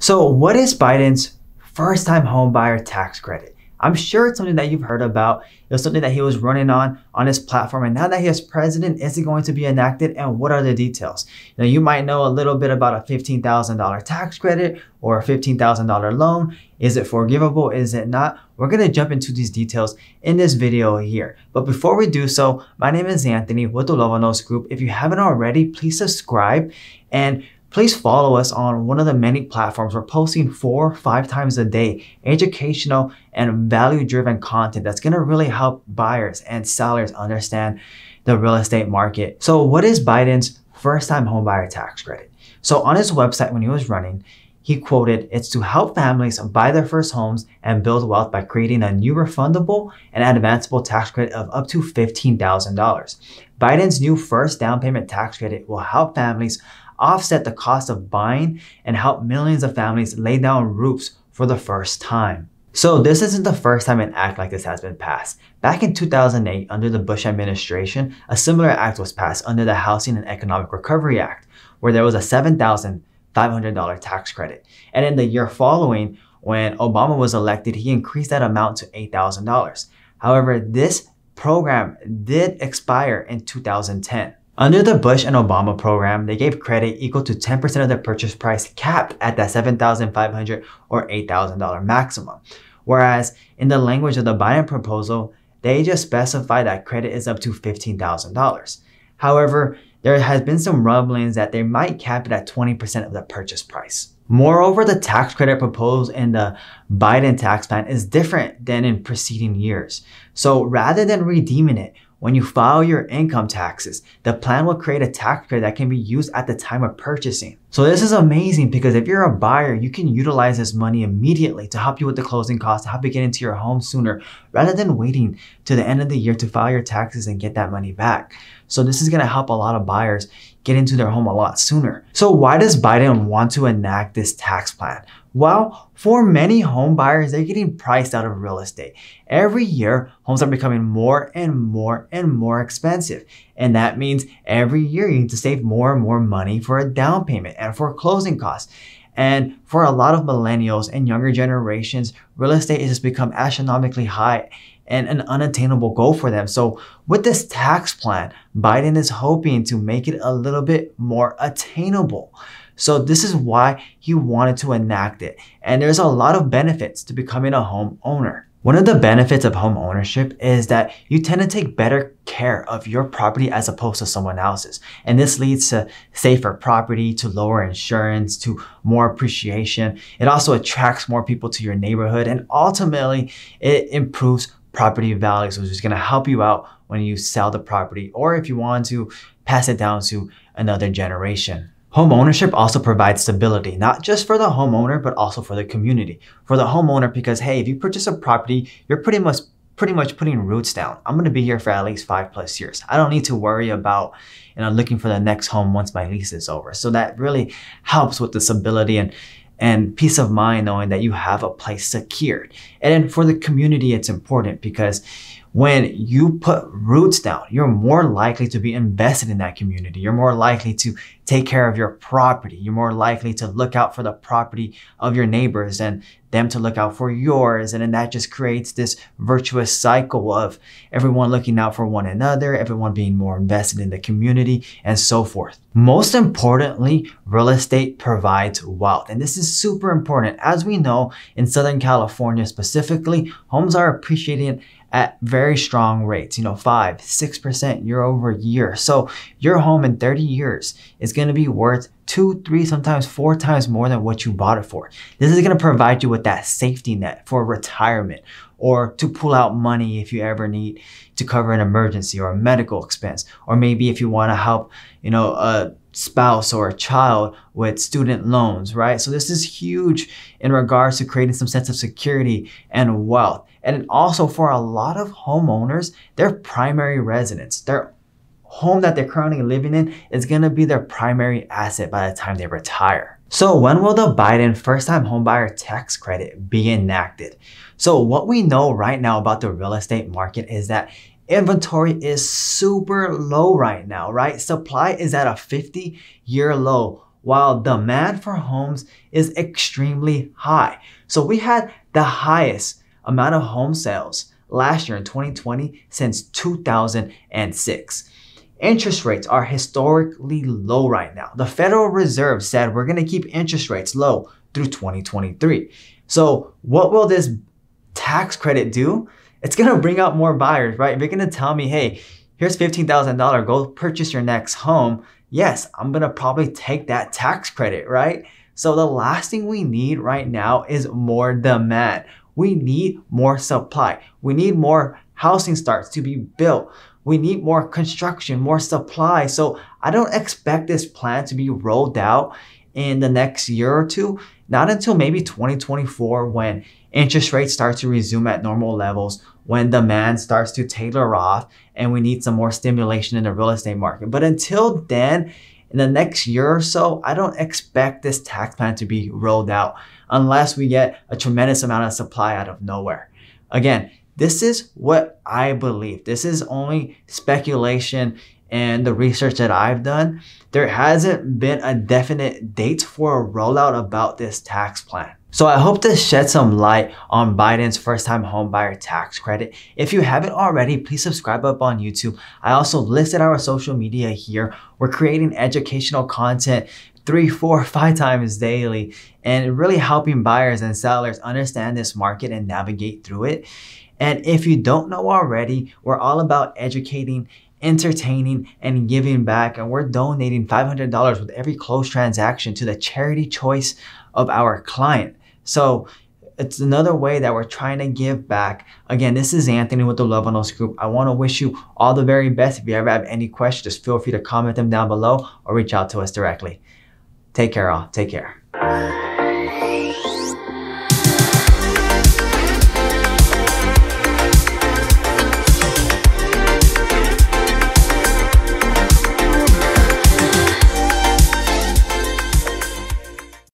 So, what is Biden's first time homebuyer tax credit? I'm sure it's something that you've heard about. It was something that he was running on on his platform. And now that he is president, is it going to be enacted? And what are the details? Now, you might know a little bit about a $15,000 tax credit or a $15,000 loan. Is it forgivable? Is it not? We're going to jump into these details in this video here. But before we do so, my name is Anthony with the Lovanos Group. If you haven't already, please subscribe and Please follow us on one of the many platforms. We're posting four or five times a day educational and value driven content that's gonna really help buyers and sellers understand the real estate market. So, what is Biden's first time homebuyer tax credit? So, on his website when he was running, he quoted, It's to help families buy their first homes and build wealth by creating a new refundable and advanceable tax credit of up to $15,000. Biden's new first down payment tax credit will help families offset the cost of buying, and help millions of families lay down roofs for the first time. So this isn't the first time an act like this has been passed. Back in 2008, under the Bush administration, a similar act was passed under the Housing and Economic Recovery Act, where there was a $7,500 tax credit. And in the year following, when Obama was elected, he increased that amount to $8,000. However, this program did expire in 2010. Under the Bush and Obama program, they gave credit equal to 10% of the purchase price capped at that $7,500 or $8,000 maximum. Whereas in the language of the Biden proposal, they just specify that credit is up to $15,000. However, there has been some rumblings that they might cap it at 20% of the purchase price. Moreover, the tax credit proposed in the Biden tax plan is different than in preceding years. So rather than redeeming it, when you file your income taxes, the plan will create a tax credit that can be used at the time of purchasing. So this is amazing because if you're a buyer, you can utilize this money immediately to help you with the closing costs, to help you get into your home sooner, rather than waiting to the end of the year to file your taxes and get that money back. So this is gonna help a lot of buyers get into their home a lot sooner. So why does Biden want to enact this tax plan? Well, for many home buyers, they're getting priced out of real estate. Every year, homes are becoming more and more and more expensive. And that means every year you need to save more and more money for a down payment and for closing costs. And for a lot of millennials and younger generations, real estate has become astronomically high and an unattainable goal for them. So with this tax plan, Biden is hoping to make it a little bit more attainable. So this is why he wanted to enact it. And there's a lot of benefits to becoming a home owner. One of the benefits of home ownership is that you tend to take better care of your property as opposed to someone else's. And this leads to safer property, to lower insurance, to more appreciation. It also attracts more people to your neighborhood and ultimately it improves property values, which is going to help you out when you sell the property or if you want to pass it down to another generation. Home ownership also provides stability, not just for the homeowner, but also for the community. For the homeowner, because hey, if you purchase a property, you're pretty much pretty much putting roots down. I'm gonna be here for at least five plus years. I don't need to worry about you know looking for the next home once my lease is over. So that really helps with the stability and and peace of mind knowing that you have a place secured. And for the community, it's important because when you put roots down, you're more likely to be invested in that community. You're more likely to take care of your property. You're more likely to look out for the property of your neighbors and them to look out for yours. And then that just creates this virtuous cycle of everyone looking out for one another, everyone being more invested in the community, and so forth. Most importantly, real estate provides wealth. And this is super important. As we know, in Southern California specifically, homes are appreciating at very strong rates, you know, 5, 6% year over year. So your home in 30 years is going to be worth two, three, sometimes four times more than what you bought it for. This is going to provide you with that safety net for retirement or to pull out money if you ever need to cover an emergency or a medical expense, or maybe if you want to help, you know, uh, spouse or a child with student loans, right? So this is huge in regards to creating some sense of security and wealth. And also for a lot of homeowners, their primary residence, their home that they're currently living in is gonna be their primary asset by the time they retire. So when will the Biden first-time homebuyer tax credit be enacted? So what we know right now about the real estate market is that Inventory is super low right now, right? Supply is at a 50 year low while demand for homes is extremely high. So we had the highest amount of home sales last year in 2020 since 2006. Interest rates are historically low right now. The Federal Reserve said we're going to keep interest rates low through 2023. So, what will this tax credit do? it's gonna bring out more buyers, right? If you're gonna tell me, hey, here's $15,000, go purchase your next home, yes, I'm gonna probably take that tax credit, right? So the last thing we need right now is more demand. We need more supply. We need more housing starts to be built. We need more construction, more supply. So I don't expect this plan to be rolled out in the next year or two, not until maybe 2024 when interest rates start to resume at normal levels, when demand starts to tailor off, and we need some more stimulation in the real estate market. But until then, in the next year or so, I don't expect this tax plan to be rolled out unless we get a tremendous amount of supply out of nowhere. Again, this is what I believe. This is only speculation and the research that I've done, there hasn't been a definite date for a rollout about this tax plan. So I hope this shed some light on Biden's first-time homebuyer tax credit. If you haven't already, please subscribe up on YouTube. I also listed our social media here. We're creating educational content three, four, five times daily and really helping buyers and sellers understand this market and navigate through it. And if you don't know already, we're all about educating entertaining and giving back. And we're donating $500 with every closed transaction to the charity choice of our client. So it's another way that we're trying to give back. Again, this is Anthony with the Love on Us Group. I want to wish you all the very best. If you ever have any questions, just feel free to comment them down below or reach out to us directly. Take care, all. Take care.